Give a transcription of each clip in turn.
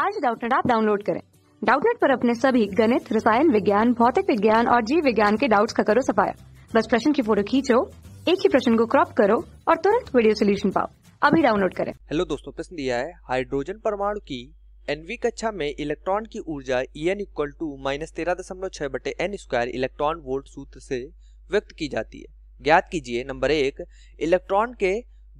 आज डाउटनेट आप डाउनलोड करें डाउटनेट पर अपने सभी गणित रसायन विज्ञान भौतिक विज्ञान और जीव विज्ञान के डाउट्स का करो सफाया बस प्रश्न की फोटो खींचो एक ही प्रश्न को क्रॉप करो और तुरंत वीडियो सोल्यूशन पाओ अभी डाउनलोड करें हेलो दोस्तों प्रश्न दिया है हाइड्रोजन परमाणु की एनवी कक्षा में इलेक्ट्रॉन की ऊर्जा E n equal to minus तेरह दशमलव छह बटे एन स्क्वायर इलेक्ट्रॉन वोल्ट सूत्र से व्यक्त की जाती है ज्ञात कीजिए नंबर एक इलेक्ट्रॉन के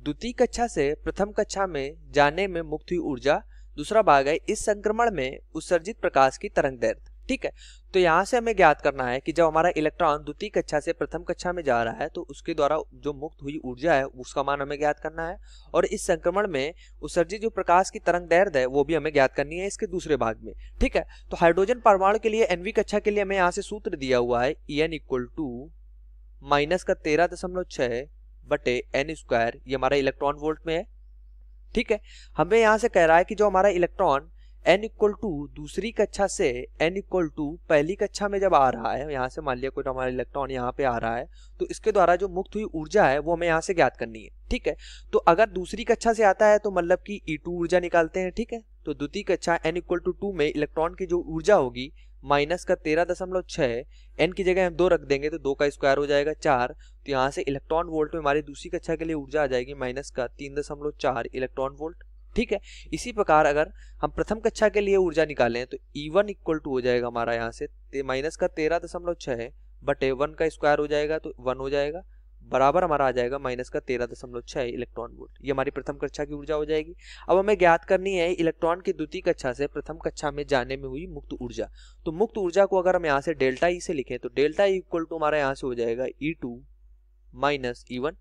द्वितीय कक्षा से प्रथम कक्षा में जाने में मुक्त हुई ऊर्जा दूसरा भाग है इस संक्रमण में उत्सर्जित प्रकाश की तरंग दैर्थ ठीक है तो यहाँ से हमें ज्ञात करना है कि जब हमारा इलेक्ट्रॉन द्वितीय कक्षा से प्रथम कक्षा में जा रहा है तो उसके द्वारा जो मुक्त हुई ऊर्जा है उसका मान हमें ज्ञात करना है और इस संक्रमण में उत्सर्जित जो प्रकाश की तरंग दैर्द है वो भी हमें ज्ञात करनी है इसके दूसरे भाग में ठीक है तो हाइड्रोजन परमाणु के लिए एनवी कक्षा के लिए हमें यहाँ से सूत्र दिया हुआ है E n equal to minus का तेरह दशमलव छह बटे एन स्क्वायर ये हमारा इलेक्ट्रॉन वोल्ट में है ठीक है हमें यहाँ से कह रहा है कि जो हमारा इलेक्ट्रॉन एन इक्वल टू दूसरी कक्षा से एन इक्वल टू पहली कक्षा में जब आ रहा है यहाँ से मान लिया कोई हमारा इलेक्ट्रॉन यहाँ पे आ रहा है तो इसके द्वारा जो मुक्त हुई ऊर्जा है वो हमें यहाँ से ज्ञात करनी है ठीक है तो अगर दूसरी कक्षा से आता है तो मतलब कि ई e ऊर्जा निकालते हैं ठीक है तो द्वितीय कक्षा एन इक्वल टू टू में इलेक्ट्रॉन की जो ऊर्जा होगी माइनस का तेरह दशमलव छः एन की जगह हम दो रख देंगे तो दो का स्क्वायर हो जाएगा चार तो यहाँ से इलेक्ट्रॉन वोल्ट में हमारी दूसरी कक्षा के लिए ऊर्जा आ जाएगी माइनस का तीन दशमलव चार इलेक्ट्रॉन वोल्ट ठीक है इसी प्रकार अगर हम प्रथम कक्षा के लिए ऊर्जा निकालें तो ई वन इक्वल टू हो जाएगा हमारा यहाँ से माइनस का तेरह दशमलव छः बटे वन का स्क्वायर हो जाएगा तो वन हो जाएगा बराबर हमारा आ जाएगा माइनस का तेरह दशमलव छह इलेक्ट्रॉन वोल्ट ये हमारी प्रथम कक्षा की ऊर्जा हो जाएगी अब हमें ज्ञात करनी है इलेक्ट्रॉन की द्वितीय कक्षा से प्रथम कक्षा में जाने में हुई मुक्त ऊर्जा तो मुक्त ऊर्जा को अगर हम यहाँ से डेल्टा ई से लिखें तो डेल्टा इक्वल टू हमारा यहाँ से हो जाएगा E two minus E one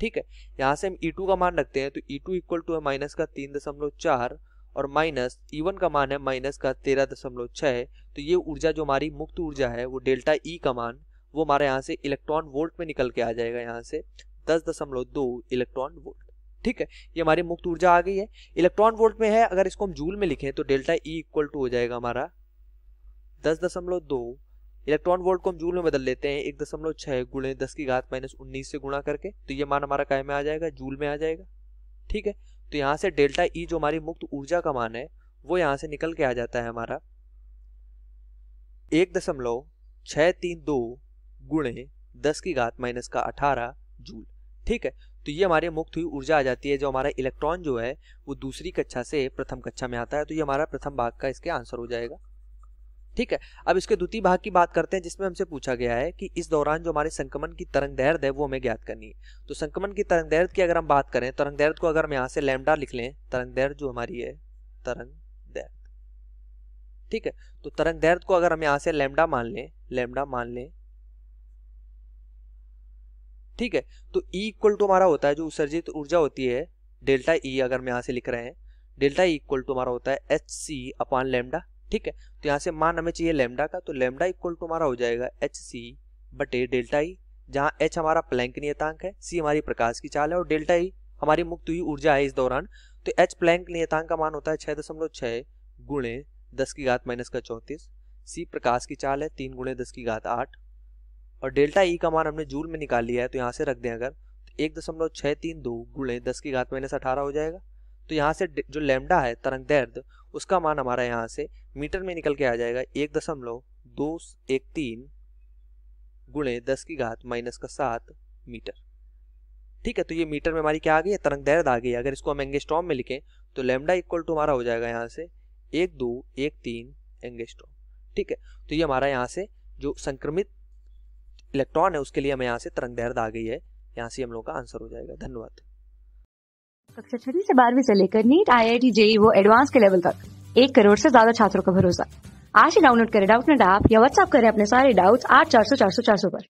ठीक है यहाँ से हम ई टू का मान रखते हैं तो ई टू इक्वल टू है माइनस का तीन दशमलव चार और माइनस ई वन का मान है माइनस का तेरह दशमलव छह तो ये ऊर्जा जो हमारी मुक्त ऊर्जा है वो डेल्टा ई का मान वो हमारे यहाँ से इलेक्ट्रॉन वोल्ट में निकल के आ जाएगा यहाँ से दस दशमलव दो इलेक्ट्रॉन वोल्ट ठीक है ये हमारी मुक्त ऊर्जा आ गई है इलेक्ट्रॉन वोल्ट में है अगर इसको हम जूल में लिखें तो डेल्टा ई इक्वल टू हो जाएगा हमारा दस दशमलव दो इलेक्ट्रॉन वोल्ट को हम जूल में बदल लेते हैं एक दशमलव छः गुणे दस की घात माइनस उन्नीस से गुणा करके तो ये मान हमारा काय में आ जाएगा जूल में आ जाएगा ठीक है तो यहाँ से डेल्टा ई e जो हमारी मुक्त ऊर्जा का मान है वो यहाँ से निकल के आ जाता है हमारा एक दशमलव छः तीन दो गुणे दस की घात माइनस का अठारह जूल ठीक है तो ये हमारे मुक्त हुई ऊर्जा आ जाती है जो हमारा इलेक्ट्रॉन जो है वो दूसरी कक्षा से प्रथम कक्षा में आता है तो ये हमारा प्रथम भाग का इसके आंसर हो जाएगा ठीक है अब इसके द्वितीय भाग की बात करते हैं जिसमें हमसे पूछा गया है कि इस दौरान जो हमारे संक्रमण की तरंग दर्द है वो हमें ज्ञात करनी है तो संक्रमण की तरंग दैर्द की अगर हम बात करें तरंग दैर्द को अगर हम यहाँ से लेमडा लिख लें तरंग दैर्ध जो हमारी है तरंग दर्द ठीक है तो तरंग दर्द को अगर हम यहाँ से लेमडा मान लें लेमडा मान लें ठीक है तो ई इक्वल टू हमारा होता है जो उत्सर्जित ऊर्जा होती है डेल्टा ई e अगर हम यहाँ से लिख रहे हैं डेल्टा ई इक्वल टू हमारा होता है एच सी अपॉन लेमडा ठीक है तो यहाँ से मान हमें चाहिए लेमडा का तो लेमडा इक्वल टू हमारा हो जाएगा एच सी बटे डेल्टा ई e, जहाँ एच हमारा प्लैंक नियतांक है सी हमारी प्रकाश की चाल है और डेल्टा ई e हमारी मुक्त हुई ऊर्जा है इस दौरान तो एच प्लैंक नियतांक का मान होता है छः दशमलव छः गुणे दस की घात माइनस का चौंतीस सी प्रकाश की चाल है तीन गुणे दस की घात आठ और डेल्टा ई e का मान हमने जूल में निकाल लिया है तो यहाँ से रख दें अगर तो एक दशमलव छः तीन दो गुणे दस की घात माइनस अठारह हो जाएगा तो यहाँ से जो लेमडा है तरंग दर्द उसका मान हमारा यहाँ से मीटर में निकल के आ जाएगा एक दशमलव दो एक तीन गुणे दस की घात माइनस का सात मीटर ठीक है तो ये मीटर में हमारी क्या आ गई है तरंग दर्द आ गई अगर इसको हम एंगेस्टॉम में लिखें तो लेमडा इक्वल टू हमारा हो जाएगा यहाँ से एक दो एक तीन एंगेस्टॉम ठीक है तो ये हमारा यहाँ से जो संक्रमित इलेक्ट्रॉन है उसके लिए हमें यहाँ से तरंग दर्द आ गई है यहाँ से हम लोग का आंसर हो जाएगा धन्यवाद कक्षा छठी से बारहवीं से लेकर NEET I I T JEE वो एडवांस के लेवल तक एक करोड़ से ज्यादा छात्रों का भरोसा आज ही डाउनलोड करें डाउट नेट ऐप या व्हाट्सअप करें अपने सारे डाउट्स आठ चार सौ चार सौ चार सौ पर